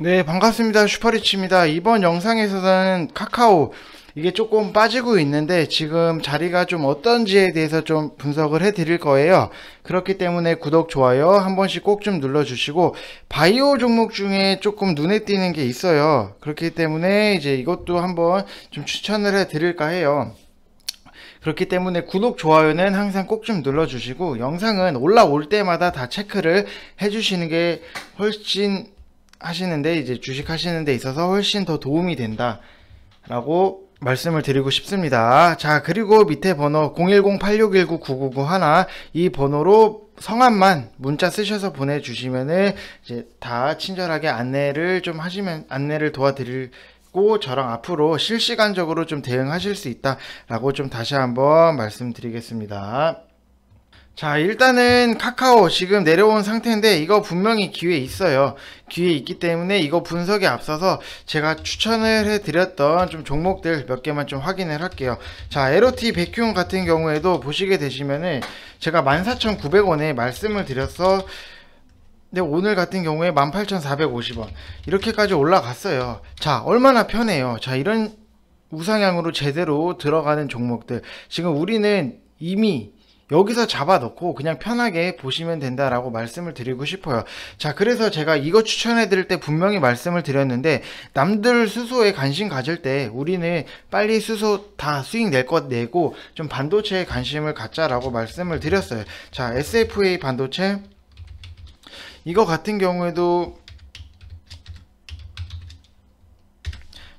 네 반갑습니다 슈퍼리치입니다 이번 영상에서는 카카오 이게 조금 빠지고 있는데 지금 자리가 좀 어떤지에 대해서 좀 분석을 해 드릴 거예요 그렇기 때문에 구독 좋아요 한 번씩 꼭 좀 눌러 주시고 바이오 종목 중에 조금 눈에 띄는 게 있어요 그렇기 때문에 이제 이것도 한번 좀 추천을 해 드릴까 해요 그렇기 때문에 구독, 좋아요는 항상 꼭 좀 눌러주시고 영상은 올라올 때마다 다 체크를 해주시는 게 훨씬 하시는데 이제 주식 하시는 데 있어서 훨씬 더 도움이 된다라고 말씀을 드리고 싶습니다. 자, 그리고 밑에 번호 010-8619-9991 이 번호로 성함만 문자 쓰셔서 보내주시면은 이제 다 친절하게 안내를 좀 하시면 안내를 도와드리고 저랑 앞으로 실시간적으로 좀 대응하실 수 있다라고 좀 다시 한번 말씀드리겠습니다. 자 일단은 카카오 지금 내려온 상태인데 이거 분명히 기회 있어요 기회 있기 때문에 이거 분석에 앞서서 제가 추천을 해드렸던 좀 종목들 몇 개만 좀 확인을 할게요 자 LOT 백큐온 같은 경우에도 보시게 되시면은 제가 14,900원에 말씀을 드렸어 근데 오늘 같은 경우에 18,450원 이렇게까지 올라갔어요 자 얼마나 편해요 자 이런 우상향으로 제대로 들어가는 종목들 지금 우리는 이미 여기서 잡아놓고 그냥 편하게 보시면 된다라고 말씀을 드리고 싶어요. 자, 그래서 제가 이거 추천해 드릴 때 분명히 말씀을 드렸는데 남들 수소에 관심 가질 때 우리는 빨리 수소 다 수익 낼 것 내고 좀 반도체에 관심을 갖자라고 말씀을 드렸어요. 자, SFA 반도체 이거 같은 경우에도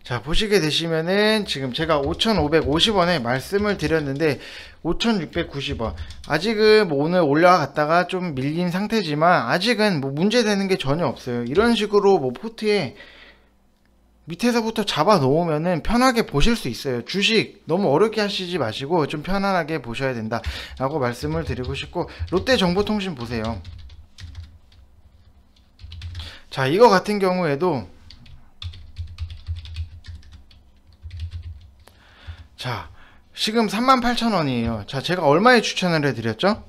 자 보시게 되시면은 지금 제가 5,550원에 말씀을 드렸는데 5,690원 아직은 뭐 오늘 올라갔다가 좀 밀린 상태지만 아직은 뭐 문제되는 게 전혀 없어요 이런 식으로 뭐 포트에 밑에서부터 잡아 놓으면은 편하게 보실 수 있어요 주식 너무 어렵게 하시지 마시고 좀 편안하게 보셔야 된다 라고 말씀을 드리고 싶고 롯데정보통신 보세요 자 이거 같은 경우에도 자 지금 38,000원이에요 자 제가 얼마에 추천을 해드렸죠?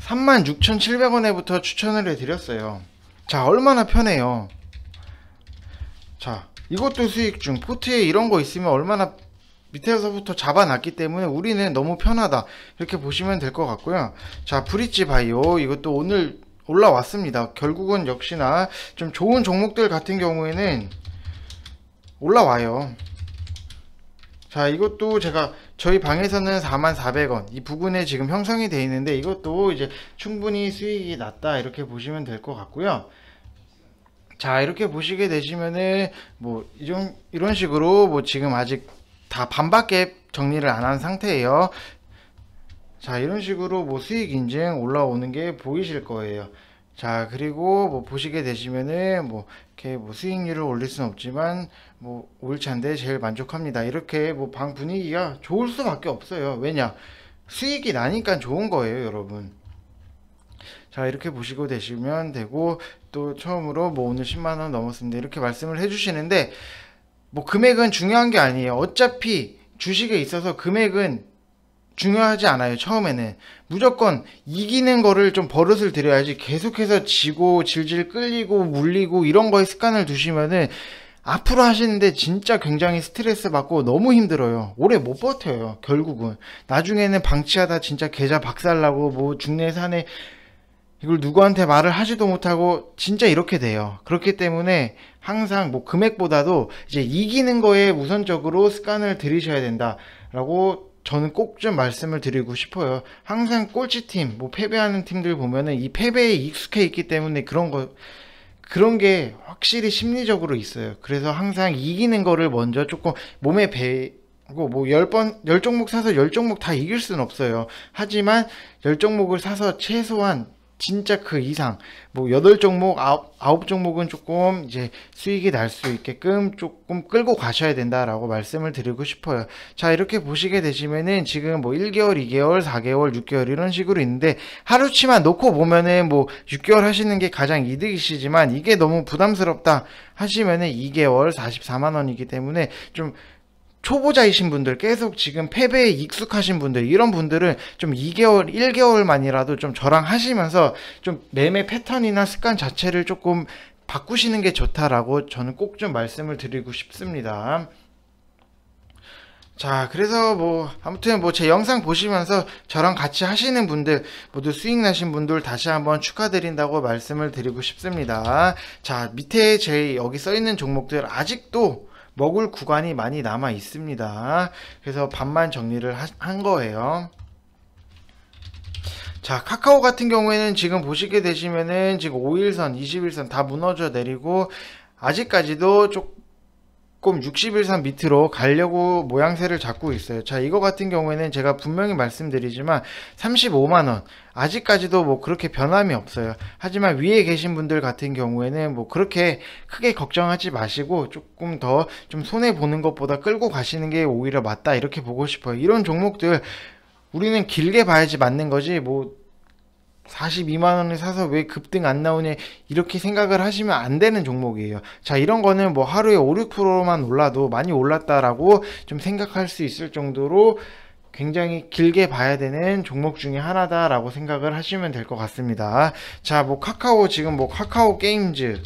36,700원에부터 추천을 해드렸어요 자 얼마나 편해요 자 이것도 수익 중 포트에 이런 거 있으면 얼마나 밑에서부터 잡아놨기 때문에 우리는 너무 편하다 이렇게 보시면 될 것 같고요 자 브릿지 바이오 이것도 오늘 올라왔습니다 결국은 역시나 좀 좋은 종목들 같은 경우에는 올라와요 자 이것도 제가 저희 방에서는 4400원 이 부근에 지금 형성이 되어 있는데 이것도 이제 충분히 수익이 났다 이렇게 보시면 될 것 같고요 자 이렇게 보시게 되시면은 뭐 이런 식으로 뭐 지금 아직 다 반밖에 정리를 안 한 상태예요 자 이런 식으로 뭐 수익 인증 올라오는 게 보이실 거예요 자 그리고 뭐 보시게 되시면은 뭐 이렇게 뭐 수익률을 올릴 수는 없지만 뭐올찬데 제일 만족합니다. 이렇게 뭐 방 분위기가 좋을 수밖에 없어요. 왜냐 수익이 나니까 좋은 거예요, 여러분. 자 이렇게 보시고 되시면 되고 또 처음으로 뭐 오늘 10만 원 넘었습니다. 이렇게 말씀을 해주시는데 뭐 금액은 중요한 게 아니에요. 어차피 주식에 있어서 금액은 중요하지 않아요. 처음에는 무조건 이기는 거를 좀 버릇을 들여야지 계속해서 지고 질질 끌리고 물리고 이런 거에 습관을 두시면은 앞으로 하시는데 진짜 굉장히 스트레스 받고 너무 힘들어요. 오래 못 버텨요. 결국은 나중에는 방치하다 진짜 계좌 박살나고 뭐 중내 산에 이걸 누구한테 말을 하지도 못하고 진짜 이렇게 돼요. 그렇기 때문에 항상 뭐 금액보다도 이제 이기는 거에 우선적으로 습관을 들이셔야 된다라고 저는 꼭 좀 말씀을 드리고 싶어요. 항상 꼴찌팀, 뭐 패배하는 팀들 보면은 이 패배에 익숙해 있기 때문에 그런 거, 그런 게 확실히 심리적으로 있어요. 그래서 항상 이기는 거를 먼저 조금 몸에 배고, 뭐, 열 번, 열 종목 사서 열 종목 다 이길 수는 없어요. 하지만 열 종목을 사서 최소한 진짜 그 이상 뭐 8종목 9, 9종목은 조금 이제 수익이 날 수 있게끔 조금 끌고 가셔야 된다라고 말씀을 드리고 싶어요 자 이렇게 보시게 되시면은 지금 뭐 1개월 2개월 4개월 6개월 이런 식으로 있는데 하루치만 놓고 보면은 뭐 6개월 하시는 게 가장 이득이시지만 이게 너무 부담스럽다 하시면은 2개월 44만원이기 때문에 좀 초보자이신 분들, 계속 지금 패배에 익숙하신 분들, 이런 분들은 좀 2개월, 1개월만이라도 좀 저랑 하시면서 좀 매매 패턴이나 습관 자체를 조금 바꾸시는 게 좋다라고 저는 꼭 좀 말씀을 드리고 싶습니다. 자, 그래서 뭐, 아무튼 뭐 제 영상 보시면서 저랑 같이 하시는 분들, 모두 수익 나신 분들 다시 한번 축하드린다고 말씀을 드리고 싶습니다. 자, 밑에 제 여기 써 있는 종목들 아직도 먹을 구간이 많이 남아 있습니다. 그래서 반만 정리를 한 거예요. 자 카카오 같은 경우에는 지금 보시게 되시면은 지금 5일선 2 0일선다 무너져 내리고 아직까지도 조금 조금 61선 밑으로 가려고 모양새를 잡고 있어요. 자, 이거 같은 경우에는 제가 분명히 말씀드리지만 35만원 아직까지도 뭐 그렇게 변함이 없어요. 하지만 위에 계신 분들 같은 경우에는 뭐 그렇게 크게 걱정하지 마시고 조금 더 좀 손해 보는 것보다 끌고 가시는 게 오히려 맞다 이렇게 보고 싶어요. 이런 종목들 우리는 길게 봐야지 맞는 거지 뭐 42만 원에 사서 왜 급등 안 나오냐 이렇게 생각을 하시면 안 되는 종목이에요. 자 이런 거는 뭐 하루에 5, 6%만 올라도 많이 올랐다라고 좀 생각할 수 있을 정도로 굉장히 길게 봐야 되는 종목 중에 하나다라고 생각을 하시면 될 것 같습니다. 자 뭐 카카오 지금 뭐 카카오 게임즈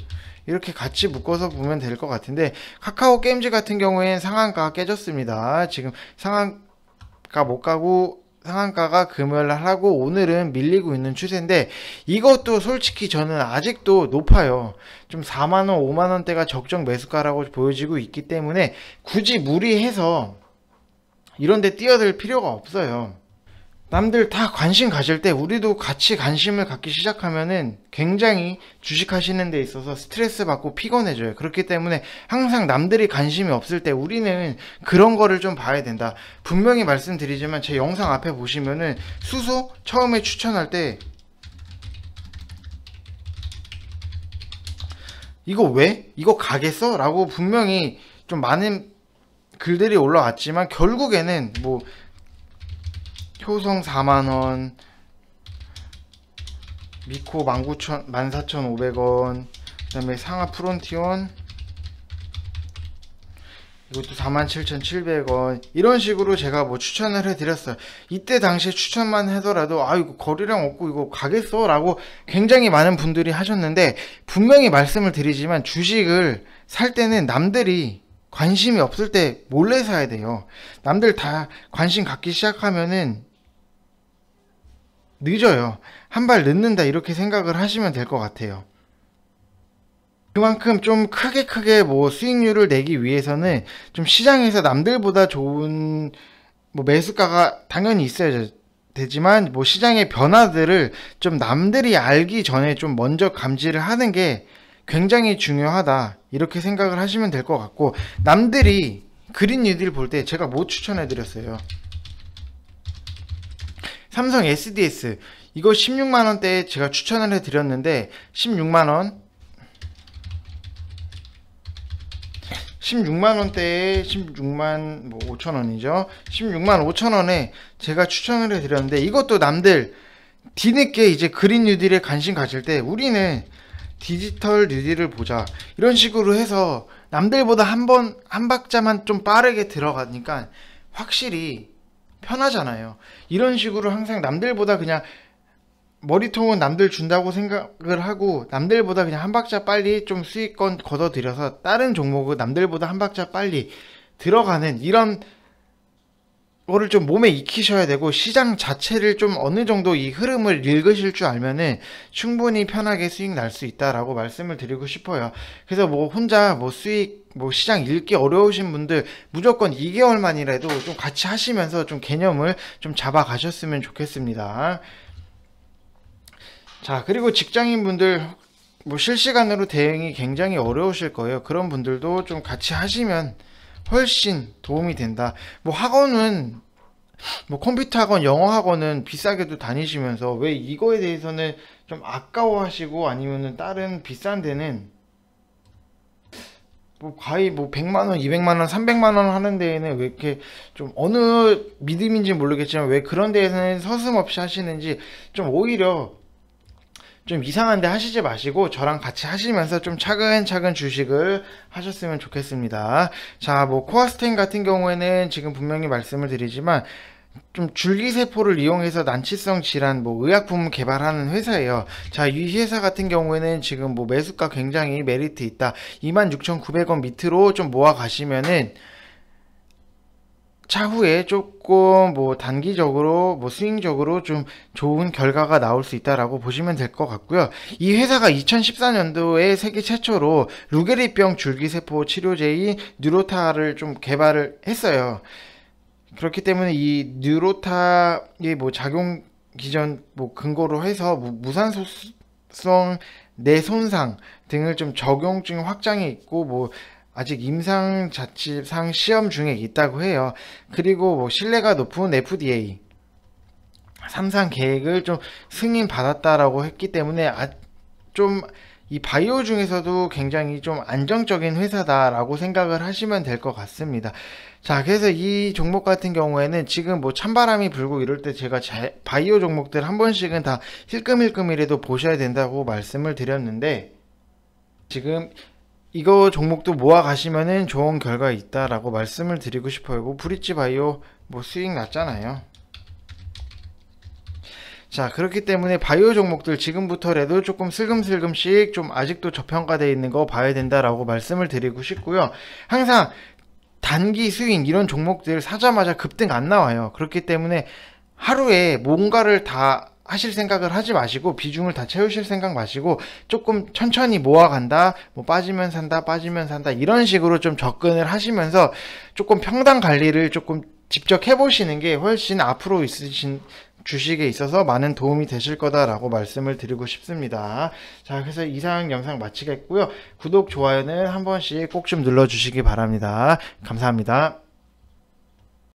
이렇게 같이 묶어서 보면 될 것 같은데 카카오 게임즈 같은 경우엔 상한가 깨졌습니다. 지금 상한가 못 가고 상한가가 금요일 날 하고 오늘은 밀리고 있는 추세인데 이것도 솔직히 저는 아직도 높아요. 좀 4만원, 5만원대가 적정 매수가라고 보여지고 있기 때문에 굳이 무리해서 이런데 뛰어들 필요가 없어요. 남들 다 관심 가질 때 우리도 같이 관심을 갖기 시작하면은 굉장히 주식하시는 데 있어서 스트레스 받고 피곤해져요. 그렇기 때문에 항상 남들이 관심이 없을 때 우리는 그런 거를 좀 봐야 된다. 분명히 말씀드리지만 제 영상 앞에 보시면은 수소 처음에 추천할 때 이거 왜? 이거 가겠어? 라고 분명히 좀 많은 글들이 올라왔지만 결국에는 뭐 효성 4만원 미코 19,000, 14,500원 그 다음에 상하 프론티온 이것도 47,700원 이런 식으로 제가 뭐 추천을 해드렸어요 이때 당시에 추천만 하더라도 아 이거 거리랑 없고 이거 가겠어 라고 굉장히 많은 분들이 하셨는데 분명히 말씀을 드리지만 주식을 살 때는 남들이 관심이 없을 때 몰래 사야 돼요 남들 다 관심 갖기 시작하면은 늦어요. 한발 늦는다 이렇게 생각을 하시면 될 것 같아요. 그만큼 좀 크게 크게 뭐 수익률을 내기 위해서는 좀 시장에서 남들보다 좋은 뭐 매수가가 당연히 있어야 되지만 뭐 시장의 변화들을 좀 남들이 알기 전에 좀 먼저 감지를 하는 게 굉장히 중요하다 이렇게 생각을 하시면 될 것 같고 남들이 그린 뉴딜 볼때 제가 못 뭐 추천해 드렸어요. 삼성 SDS 이거 16만원대에 제가 추천을 해드렸는데 16만원 16만원대에 16만 뭐 5천원이죠 16만 5천원에 제가 추천을 해드렸는데 이것도 남들 뒤늦게 이제 그린 뉴딜에 관심 가질 때 우리는 디지털 뉴딜을 보자 이런 식으로 해서 남들보다 한 번 한 박자만 좀 빠르게 들어가니까 확실히 편하잖아요. 이런 식으로 항상 남들보다 그냥 머리통은 남들 준다고 생각을 하고 남들보다 그냥 한 박자 빨리 좀 수익권 걷어들여서 다른 종목을 남들보다 한 박자 빨리 들어가는 이런 이거를좀 몸에 익히셔야 되고 시장 자체를 좀 어느 정도 이 흐름을 읽으실 줄 알면은 충분히 편하게 수익 날 수 있다라고 말씀을 드리고 싶어요. 그래서 뭐 혼자 뭐 수익 뭐 시장 읽기 어려우신 분들 무조건 2개월만이라도 좀 같이 하시면서 좀 개념을 좀 잡아 가셨으면 좋겠습니다. 자, 그리고 직장인 분들 뭐 실시간으로 대응이 굉장히 어려우실 거예요. 그런 분들도 좀 같이 하시면 훨씬 도움이 된다. 뭐 학원은 뭐 컴퓨터 학원, 영어 학원은 비싸게도 다니시면서 왜 이거에 대해서는 좀 아까워하시고 아니면은 다른 비싼 데는 뭐과의뭐 100만 뭐 원, 200만 원, 300만 원 하는 데에는 왜 이렇게 좀 어느 믿음인지 모르겠지만 왜 그런 데에서는 서슴없이 하시는지 좀 오히려 좀 이상한데 하시지 마시고 저랑 같이 하시면서 좀 차근차근 주식을 하셨으면 좋겠습니다. 자, 뭐 코아스텐 같은 경우에는 지금 분명히 말씀을 드리지만 좀 줄기세포를 이용해서 난치성 질환 뭐 의약품 개발하는 회사예요. 자, 이 회사 같은 경우에는 지금 뭐 매수가 굉장히 메리트 있다. 26,900원 밑으로 좀 모아 가시면은 차후에 조금 뭐 단기적으로 뭐 스윙적으로 좀 좋은 결과가 나올 수 있다라고 보시면 될 것 같고요. 이 회사가 2014년도에 세계 최초로 루게리병 줄기세포 치료제인 뉴로타를 좀 개발을 했어요. 그렇기 때문에 이 뉴로타의 뭐 작용 기전 뭐 근거로 해서 무산소성 내손상 등을 좀 적용증 확장이 있고 뭐 아직 임상 자치상 시험 중에 있다고 해요. 그리고 뭐 신뢰가 높은 FDA 삼상 계획을 좀 승인 받았다라고 했기 때문에 아, 좀이 바이오 중에서도 굉장히 좀 안정적인 회사다라고 생각을 하시면 될 것 같습니다. 자, 그래서 이 종목 같은 경우에는 지금 뭐 찬바람이 불고 이럴 때 제가 바이오 종목들 한 번씩은 다 힐끔힐끔이라도 보셔야 된다고 말씀을 드렸는데 지금 이거 종목도 모아 가시면은 좋은 결과 있다라고 말씀을 드리고 싶어요. 뭐 브릿지 바이오 뭐 수익 났잖아요. 자 그렇기 때문에 바이오 종목들 지금부터라도 조금 슬금슬금씩 좀 아직도 저평가되어 있는 거 봐야 된다라고 말씀을 드리고 싶고요 항상 단기 스윙 이런 종목들 사자마자 급등 안 나와요 그렇기 때문에 하루에 뭔가를 다 하실 생각을 하지 마시고 비중을 다 채우실 생각 마시고 조금 천천히 모아간다 뭐 빠지면 산다 빠지면 산다 이런 식으로 좀 접근을 하시면서 조금 평당 관리를 조금 직접 해보시는 게 훨씬 앞으로 있으신 주식에 있어서 많은 도움이 되실 거다라고 말씀을 드리고 싶습니다. 자, 그래서 이상 영상 마치겠고요. 구독, 좋아요는 한 번씩 꼭 좀 눌러주시기 바랍니다. 감사합니다.